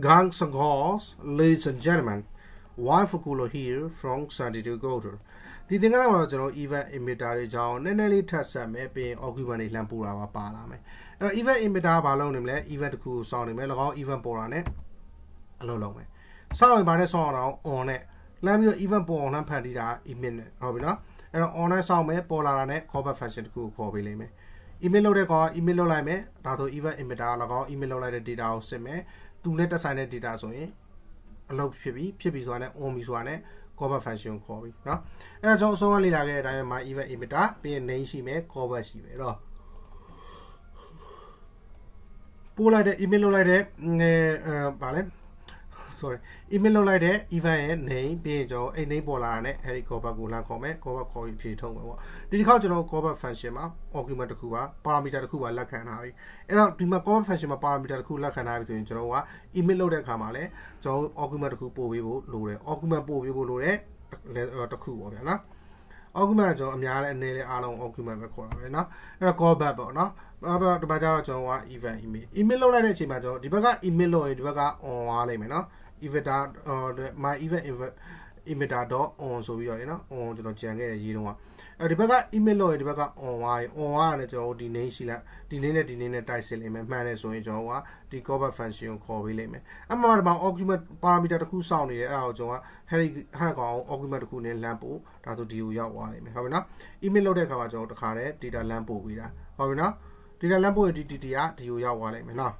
Gang Sanghos, ladies and gentlemen, why Fukulo here from San Diego Golder. ဒီသင်္ကန်းမှာတော့ကျွန်တော် event emitter တွေကြောင်းနည်းနည်းလေးထပ်ဆက်မယ်ပြီးရင် occupant တွေလှမ်းပို့တာပါပါလာမယ်အဲ့တော့ event emitter ဘာလုပ်နေမလဲ event တစ်ခုကိုစောင့်နေမယ်၎င်း event ပေါ်တာ ਨੇ အလုပ်လုပ်မယ်စောင့်ရင်ဘာနဲ့စောင့်အောင် on နဲ့လှမ်းပြီး event ပေါ်အောင်လှမ်းဖန်တီးတာ email နဲ့ဟုတ်ပြီနော်အဲ့တော့ online စောင့်မယ်ပေါ်လာတာ ਨੇ callback function တစ်ခုကိုခေါ်ပေးလိမ့်မယ် email လုပ်တဲ့ကောင် email လုပ်လိုက်မယ်ဒါဆို event emitter ၎င်း email လုပ်လိုက်တဲ့ data ကိုစစ်မယ်သူနဲ့တက်ဆိုင်တဲ့ data ဆိုရင်အလုပ်ဖြစ်ပြီဖြစ်ပြီဆိုတာနဲ့ on ပြီဆိုတာနဲ့ cover function ခေါ်ပြီเนาะအဲ့တော့ကျွန်တော်အဆုံးအလေ့လာခဲ့တဲ့အတိုင်းမှာ event emitter ပြီးရင် name ရှိမယ် cover ရှိမယ်အဲ့တော့ပို့လိုက်တဲ့ email လုပ်လိုက်တဲ့အဲဘာလဲဆိုရယ် email လောက်လိုက်တဲ့ event ရဲ့ name ပြီးရင်ကျွန်တော် eight name ပေါ်လာတာနဲ့အဲဒီ callback ကိုလမ်းခေါ်မယ် callback ခေါ်ပြီးဖြည့်ထုတ်မယ်ပေါ့ဒီတစ်ခါကျွန်တော် callback function မှာ argument တစ်ခုပါ parameter တစ်ခုပါလက်ခံထားပြီအဲ့တော့ဒီမှာ callback function မှာ parameter တစ်ခုလက်ခံထားပြီဆိုရင်ကျွန်တော်က email လောက်တဲ့အခါမှာလည်းကျွန်တော် argument တစ်ခုပို့ပေးဖို့လိုတယ် argument ပို့ပေးဖို့လိုတယ်တစ်ခုပေါ့ဗျာနော် argument ကျွန်တော်အများနဲ့အနေနဲ့အားလုံး argument ပဲခေါ်တာပဲเนาะအဲ့တော့ call back ပေါ့เนาะအဲ့တော့ဒီဘက်ကျတော့ကျွန်တော်က event email email လောက်လိုက်တဲ့အချိန်မှာကျွန်တော်ဒီဘက်က email လောက်ရင်ဒီဘက်က on လာလိမ့်မယ်เนาะ evada my event emitter.on ဆိုပြီးတော့เนาะ on ကျွန်တော်ကြံခဲ့တဲ့ရေးတော့အဲဒီဘက်က email လို့ရဒီဘက်က on ဝါရ on ဝါကလည်းကျွန်တော်ဒီ name ရှိလိုက်ဒီ name နဲ့ဒီ name နဲ့ type စစ်လိမ့်မယ်မှန်တယ်ဆိုရင်ကျွန်တော်ကဒီ cover function ကိုခေါ်ပေးလိမ့်မယ်အမှန်တော့ argument parameter တစ်ခုစောင့်နေတယ်အဲ့ဒါကိုကျွန်တော်က head ဟက်ကောင် argument တစ်ခုနဲ့လမ်းပို့ဒါဆိုဒီကိုရောက်သွားလိမ့်မယ်ဟုတ်ပြီနော် email လုပ်တဲ့အခါမှာကျွန်တော်တခါတည်း data လမ်းပို့ပေးတာဟုတ်ပြီနော် data လမ်းပို့ရဒီ data ကဒီကိုရောက်သွားလိမ့်မယ်နော်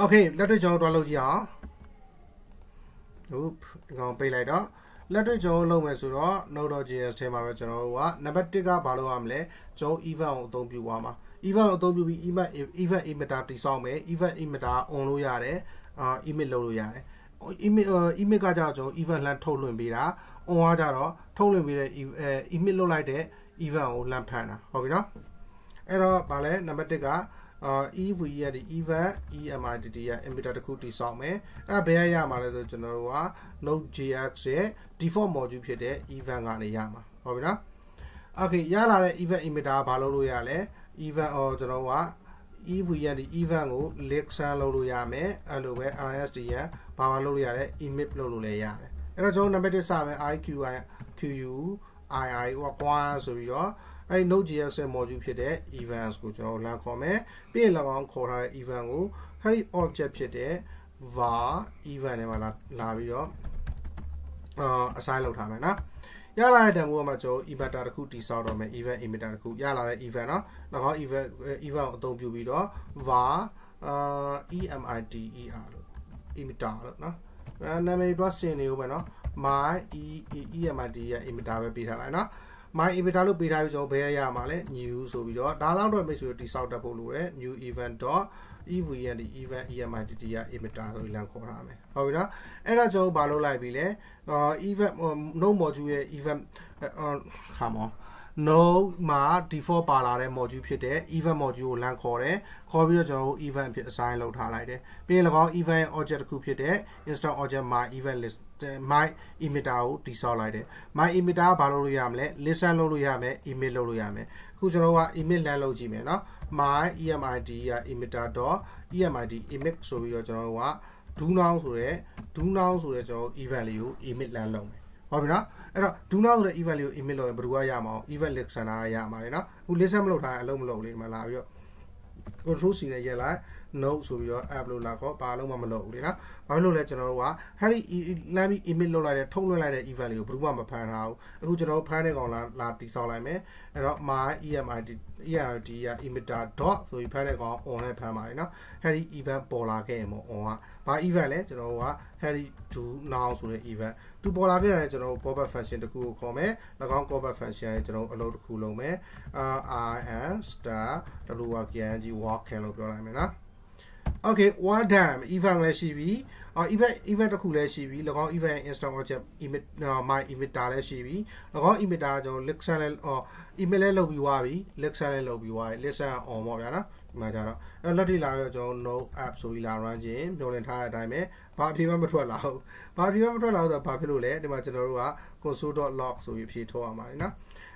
โอเคလက်တွေ့ကျွန်တော်တို့တွားလုပ်ကြည့်အောင် loop ဒီကောင်ပိတ်လိုက်တော့လက်တွေ့ကျွန်တော်လုပ်မယ်ဆိုတော့ node.js ထဲမှာပဲကျွန်တော်တို့ကနံပါတ်1ကဘာလုပ်ရမလဲကျွန်တော် event ကိုအသုံးပြုသွားမှာ event ကိုအသုံးပြုပြီး event event emitter တိစောင်းမယ် event emitter on လို့ရတယ်အာ email လုပ်လို့ရတယ် email email ကကြတော့ကျွန်တော် event လမ်းထုတ်လွှင့်ပေးတာ on ကကြတော့ထုတ်လွှင့်ပေးတဲ့ email လုပ်လိုက်တဲ့ event ကိုလမ်းဖန်တာဟုတ်ပြီနော်အဲ့တော့ဗာလဲနံပါတ်1ကအာ EVE ရတဲ့ event EMIDD ရ emitter တစ်ခုတည်ဆောက်မယ်အဲ့ဒါဘယ်ရရမှာလဲဆိုကျွန်တော်တို့က Node.js ရဲ့ default module ဖြစ်တဲ့ event ကနေရမှာဟုတ်ပြီနော် okay ရလာတဲ့ event emitter ဘာလုပ်လို့ရလဲ event အော်ကျွန်တော်တို့က EV ရတဲ့ event ကို listen လုပ်လို့ရမယ်အဲ့လိုပဲ RSD ရဘာဘာလုပ်လို့ရလဲ emit လုပ်လို့လည်းရတယ်အဲ့တော့ကျွန်တော်နံပါတ်1စမယ် IQI QU IIO ကွာဆိုပြီးတော့အဲဒီ Node.js ရဲ့ module ဖြစ်တဲ့ events ကိုကျွန်တော်လာခေါ်မယ်ပြီးရင်၎င်းခေါ်ထားတဲ့ event ကိုအဲဒီ object ဖြစ်တဲ့ var event ထဲမှာလာလာပြီးတော့အာ assign လုပ်ထားမယ်နော်ရလာတဲ့ demo မှာကျွန်တော် emitter တစ်ခုတိစောက်တော့မယ် event emitter တစ်ခုရလာတဲ့ event เนาะ၎င်း event event ကိုအသုံးပြုပြီးတော့ var အာ emiter လို့ emitter လို့เนาะနာမည်တော့စင်နေဦးမယ်เนาะ my emiter ရဲ့ emitter ပဲပေးထားလိုက်เนาะ my event လို့ပေးထားပြီးကျွန်တော်ဘယ်ရရမှာလဲ new ဆိုပြီးတော့ဒါလောက်တော့မိတ်ဆွေတိစောက်တက်ဖို့လိုတယ် new event. evn evn emitt ရ emitter ဆိုပြီးလမ်းခေါ်ထားမယ်ဟုတ်ပြီနော်အဲ့ဒါကျွန်တော်ဘာလုပ်လိုက်ပြီလဲ event no module ရဲ့ event ခါမော no မှာ default ပါလာတဲ့ module ဖြစ်တဲ့ event module ကိုလမ်းခေါ်တယ်ခေါ်ပြီးတော့ကျွန်တော်တို့ event ဖြစ် assign လုပ်ထားလိုက်တယ်ပြီးရင်၎င်း event object တစ်ခုဖြစ်တဲ့ install object my event list my emitter ကိုတိစောက်လိုက်တယ် my emitter ဘာလုပ်လို့ရမလဲ listen လုပ်လို့ရမယ် emit လုပ်လို့ရမယ်အခုကျွန်တော်က emit လမ်းလုပ်ကြည့်မယ်နော် my emid က emitter.emid emit ဆိုပြီးတော့ကျွန်တော်တို့က do now ဆိုရဲ do now ဆိုရဲကျွန်တော် event လေးကို emit လမ်းလုပ်မယ်ဟုတ်ပြီနော်အဲ့တော့ do not ဆိုတဲ့ event လေးကို email လုပ်ရင်ဘယ်သူကရမှာအောင် event listener ကရမှာလေနော်အခု listen မလုပ်တာအလုပ်မလုပ်လေဒီမှာလာပြီးတော့ control C နဲ့ရက်လိုက် note ဆိုပြီးတော့ app လို့လာခေါ်ဘာလုံးမှမလုပ်ဘူးလေနော်ဘာဖြစ်လို့လဲကျွန်တော်တို့က Harry လမ်းပြီး email လုပ်လိုက်တဲ့ထုတ်လွှင့်လိုက်တဲ့ event လေးကိုဘယ်သူမှမဖမ်းထားဘူးအခုကျွန်တော်တို့ဖမ်းတဲ့ကောင်လာလာတိဆောက်လိုက်မယ်အဲ့တော့ my emid erd ရ emitter dot ဆိုပြီးဖမ်းတဲ့ကောင် on နဲ့ဖမ်းပါတယ်နော် Harry event ပေါ်လာခဲ့ရင်မ on ကဘာ event လဲကျွန်တော်တို့က Harry do now ဆိုတဲ့ event သူပေါ်လာခဲ့တယ်ကျွန်တော်တို့ callback function တခုကိုခေါ်မယ်၎င်း callback function ရဲ့ကျွန်တော်တို့အလုပ်တစ်ခုလုပ်မယ် rn star wrkng walk လို့ပြောလိုက်မယ်နော် Okay well done event လည်းရှိပြီအော် event event တစ်ခုလည်းရှိပြီ၎င်း event install object emit my emitter လည်းရှိပြီ၎င်း emitter ကျွန်တော် lixan လည်းအော် email လည်းလုပ်ပြီးွားပြီ lixan လည်းလုပ်ပြီးွားပြီ lixan on ပေါ့ဗျာနော်ဒီမှာကြတော့အဲ့လက်ထိလာတော့ကျွန်တော် no app ဆိုပြီးလာ run ခြင်းမျှော်လင့်ထားတဲ့အတိုင်းပဲဘာအဖြေမှမထွက်လာဘူးဘာအဖြေမှမထွက်လာဘူးဆိုတော့ဘာဖြစ်လို့လဲဒီမှာကျွန်တော်တို့က console.log ဆိုပြီးအဖြေထုတ်အောင်ပါတယ်နော်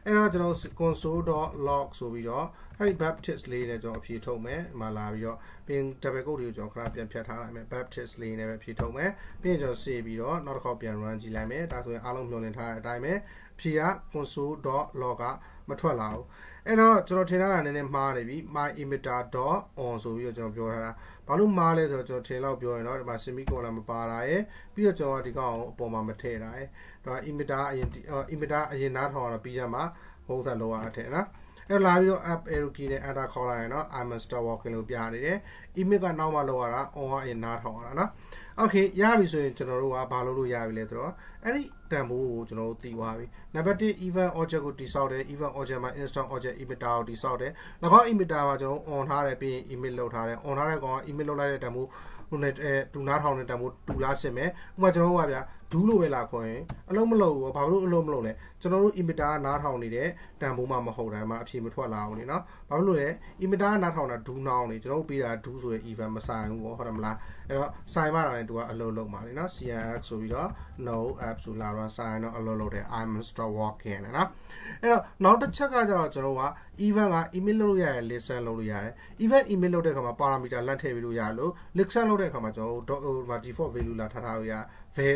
အဲ့တော့ကျွန်တော် console.log ဆိုပြီးတော့အဲ့ဒီ baptist လေးနဲ့ကျွန်တော်အဖြေထုတ်မယ်ဒီမှာလာပြီးတော့ပြင် double quote တွေကိုကျွန်တော်ခဏပြန်ဖြတ်ထားလိုက်မယ် baptist လေးနဲ့ပဲဖြေထုတ်မယ်ပြင်ကျွန်တော် save ပြီးတော့နောက်တစ်ခေါက်ပြန် run ကြည့်လိုက်မယ်ဒါဆိုရင်အားလုံးမျှော်လင့်ထားတဲ့အတိုင်းပဲဖြေက console.log ကမထွက်လာဘူးအဲ့တော့ကျွန်တော်ထင်ထားတာနည်းနည်းမှားနေပြီ my emitter.on ဆိုပြီးတော့ကျွန်တော်ပြောထားတာဘာလို့မှားလဲဆိုတော့ကျွန်တော်ထင်လောက်ပြောရင်တော့ဒီမှာ semicolon မပါလာရယ်ပြီးတော့ကျွန်တော်ဒီကောင်အပေါ်မှာမထည့်တာရယ်ဒါ emitter အရင် emitter အရင်နားထောင်ရတော့ပြီးကြမှာဘုံဆက်လောက်ရထင်နော်အဲ့လာပြီးတော့ app arrow key နဲ့ enter ခေါ်လိုက်ရင်တော့ i'm a star walking လို့ပြနေတယ် email ကနောက်မှလောက်ရတာ on ကအရင်နားထောင်ရတာနော်โอเคရပြီဆိုရင်ကျွန်တော်တို့ကဘာလုပ်လို့ရပြီလဲဆိုတော့အဲ့ဒီတန်ဖိုးကိုကျွန်တော်တို့တည်သွားပြီ number 1 event object ကိုတိဆောက်တယ် event object မှာ instant object emitter ကိုတိဆောက်တယ်၎င်း emitter မှာကျွန်တော် on ထားတယ်ပြီးရင် emit လုပ်ထားတယ် on ထားတဲ့ကောင်က emit လုပ်လိုက်တဲ့တန်ဖိုးဟိုနဲ့အဲဒူနားထောင်တဲ့တန်ဖိုးတူလားဆင်မယ်ဥပမာကျွန်တော်တို့ကဗျာဒူးလို့ပဲလာခေါ်ရင်အလုံးမလုံးဘောဘာလို့အလုံးမလုံးလဲကျွန်တော်တို့ emitter ကနားထောင်နေတဲ့တန်ဖိုးမှမဟုတ်တာမှအဖြေမထွက်လာအောင်လीเนาะဘာဖြစ်လို့လဲအင်မီတာကနားထောင်တာဒူးနောင်းလေကျွန်တော်တို့ပေးတာဒူးဆိုတဲ့ event မဆိုင်ဘူးပေါ့ဟုတ်တယ်မလားအဲ့တော့ဆိုင်မှတာနဲ့သူကအလုပ်လုပ်ပါလေနော် CNX ဆိုပြီးတော့ no app ဆိုလာတော့ဆိုင်တော့အလုပ်လုပ်တယ် I'm still walking နော်အဲ့တော့နောက်တစ်ချက်ကကျတော့ကျွန်တော်က event က email လုပ်လို့ရတယ် listen လုပ်လို့ရတယ် event email လုပ်တဲ့အခါမှာ parameter လက်ထည့်ပေးလို့ရတယ်လို့ listen လုပ်တဲ့အခါမှာကျွန်တော်တို့ဟိုမှာ default value လာထားထားလို့ရ var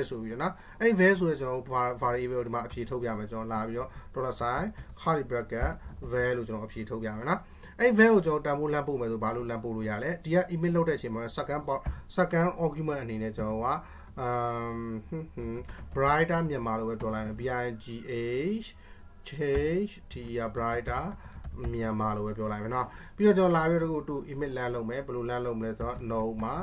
ဆိုပြီးတော့နော်အဲ့ဒီ var ဆိုရင်ကျွန်တော်တို့ variable ဒီမှာအဖြေထုတ် ပြမယ်ကျွန်တော်လာပြီးတော့ dollar sign curly bracket var လို့ကျွန်တော်အဖြေထုတ်ပြမယ်နော်အဲ့ var ကိုကျွန်တော်တန်ဖိုးလမ်းပို့မယ်ဆိုဘာလို့လမ်းပို့လို့ရလဲဒီက email လုပ်တဲ့အချိန်မှာ second second argument အနေနဲ့ကျွန်တော်က um brighter မြန်မာလိုပဲ dollar bigh h change t brighter မြန်မာလို့ပဲပြောလိုက်မယ်เนาะပြီးတော့ကျွန်တော်လာပြီးတော့တူ image land လုပ်မယ်ဘယ်လို land လုပ်မလဲဆိုတော့ no မှာ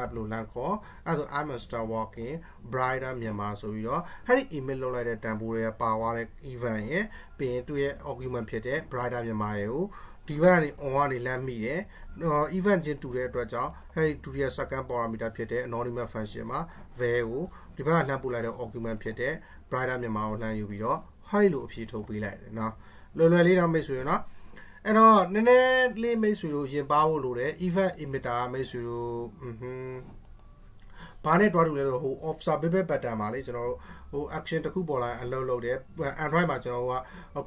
app လို့ land ခေါ်အဲ့ဆို I'm a star walking brighter မြန်မာဆိုပြီးတော့အဲ့ဒီ image လုပ်လိုက်တဲ့တန်ဖိုးတွေကပါသွားတဲ့ event ရယ်ပြီးရင်သူ့ရဲ့ argument ဖြစ်တဲ့ brighter မြန်မာရယ်ကိုဒီဘက်ကနေ on ကနေလမ်းမိတယ် event ချင်းတူတဲ့အတွက်ကြောင့်အဲဒီဒုတိယ second parameter ဖြစ်တဲ့ anonymous function မှာ var ကိုဒီဘက်ကလှမ်းပို့လိုက်တဲ့ argument ဖြစ်တဲ့ brighter မြန်မာကိုလှမ်းယူပြီးတော့ high လို့အဖြေထုတ်ပေးလိုက်တယ်เนาะလွယ်လွယ်လေးတော့မိတ်ဆွေเนาะအဲ့တော့နည်းနည်းလေးမိတ်ဆွေတို့ရင်ပါဖို့လိုတယ် event emitter မိတ်ဆွေတို့อือဟึဘာနဲ့တွားတူလဲဆိုဟို observable pattern မှာလေကျွန်တော်တို့ဟို action တစ်ခုပေါ်လာရင်အလုပ်လုပ်တယ် android မှာကျွန်တော်တို့က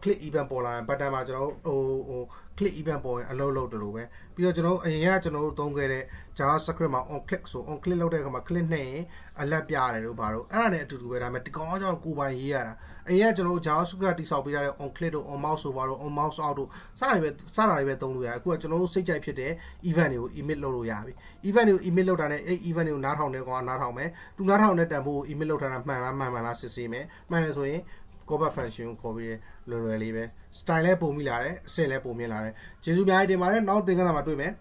click event ပေါ်လာရင် pattern မှာကျွန်တော်တို့ဟိုဟို click event ပေါ်ရင်အလုပ်လုပ်တယ်လို့ပဲပြီးတော့ကျွန်တော်တို့အရင်ကကျွန်တော်တို့သုံးခဲ့တဲ့ javascript မှာ on click ဆို on click လုပ်တဲ့အခါမှာ click နဲ့ရင်အလက်ပြရတယ်လို့ဘာလို့အဲ့ဒါနဲ့အတူတူပဲဒါပေမဲ့ဒီကောင်ကကျွန်တော်ကိုယ်ပိုင်ရေးရတာအရင်ကကျွန်တော်တို့ JavaScript တိစောက်ပေးထားတဲ့ on click တို့ on mouse ဆိုပါတော့ on mouse out တို့စတာတွေပဲစတာတွေပဲသုံးလို့ရတယ်အခုကကျွန်တော်တို့စိတ်ကြိုက်ဖြစ်တဲ့ event တွေကို emit လုပ်လို့ရပြီ event တွေကို emit လုပ်တာနဲ့အဲ့ event တွေကိုနားထောင်တဲ့ကောင်ကနားထောင်မယ်သူနားထောင်တဲ့တန်ဖိုးကို emit လုပ်ထားတာမှန်လားမှန်မှန်လားစစ်ဆေးမယ်မှန်တယ်ဆိုရင် cover function ကိုခေါ်ပြီးလွယ်လွယ်လေးပဲ style လည်းပုံမိလာတယ်အဆင့်လည်းပုံမြင်လာတယ်ကျေးဇူးများကြီးတင်ပါတယ်နောက်သင်ခန်းစာမှာတွေ့မယ်